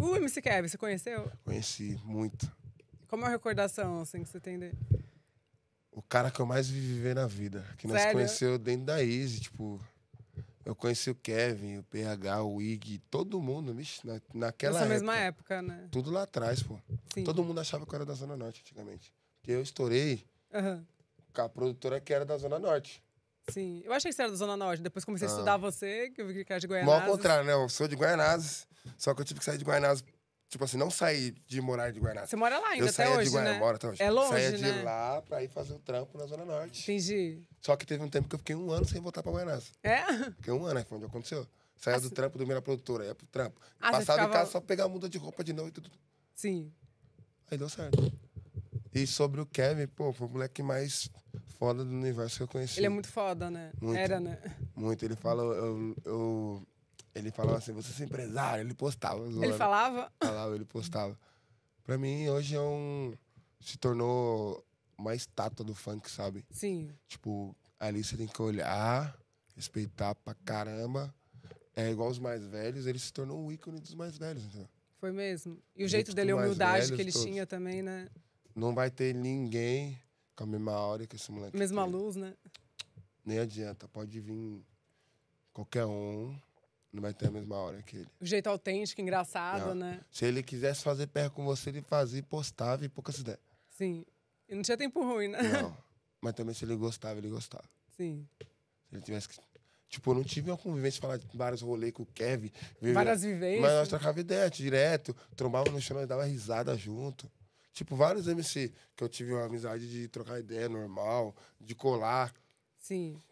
O MC Kevin, você conheceu? Conheci, muito. Como é a recordação assim, que você tem dele? O cara que eu mais vi viver na vida. Que Sério? nós conheceu dentro da Easy, tipo... Eu conheci o Kevin, o PH, o Ig, todo mundo, bicho, na, naquela Nessa época. mesma época, né? Tudo lá atrás, pô. Sim. Todo mundo achava que eu era da Zona Norte antigamente. Porque eu estourei uhum. com a produtora que era da Zona Norte. Sim. Eu achei que você era da Zona Norte. Depois comecei a estudar ah. você, que eu vi que era de Goianazes. Mó ao contrário, né? Eu sou de Goianazes, só que eu tive que sair de Goianazes. Tipo assim, não sair de morar de Goianazes. Você mora lá ainda eu até hoje, de Goiânia, né? Moro até hoje. É longe, né? Saía de né? lá pra ir fazer o um trampo na Zona Norte. Entendi. Só que teve um tempo que eu fiquei um ano sem voltar pra Goianazes. É? Fiquei um ano, aí foi onde aconteceu. Saía ah, do trampo, dormia na produtora, ia pro trampo. Ah, Passava ficava... em casa, só pegar a muda de roupa de novo e tudo. Sim. Aí deu certo. E sobre o Kevin, pô, foi o moleque mais foda do universo que eu conheci. Ele é muito foda, né? Muito, Era, né? Muito. Ele falou eu, eu ele falava assim, você é empresário, ele postava. Zoando. Ele falava? Falava, ele postava. Pra mim, hoje é um. Se tornou uma estátua do funk, sabe? Sim. Tipo, ali você tem que olhar, respeitar pra caramba. É igual os mais velhos, ele se tornou um ícone dos mais velhos, entendeu? Foi mesmo. E o jeito, jeito dele, a humildade que ele todos. tinha também, né? Não vai ter ninguém com a mesma hora que esse moleque. Mesma tem. luz, né? Nem adianta, pode vir qualquer um, não vai ter a mesma hora que ele. O jeito autêntico, engraçado, não. né? Se ele quisesse fazer perto com você, ele fazia, postava e poucas ideias. Sim. E não tinha tempo ruim, né? Não. Mas também se ele gostava, ele gostava. Sim. Se ele tivesse que... Tipo, eu não tive uma convivência, falar de vários rolês com o Kevin. Várias vivências. Mas nós trocava ideia direto, trombava no chão, nós dava risada junto. Tipo, vários MC que eu tive uma amizade de trocar ideia normal, de colar. Sim.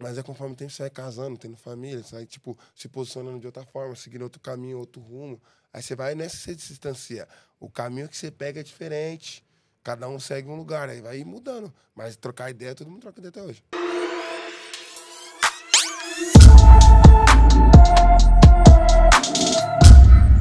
Mas é conforme o tempo você vai casando, tendo família, você vai, tipo, se posicionando de outra forma, seguindo outro caminho, outro rumo. Aí você vai nessa você se distancia. O caminho que você pega é diferente. Cada um segue um lugar, aí vai mudando. Mas trocar ideia, todo mundo troca ideia até hoje.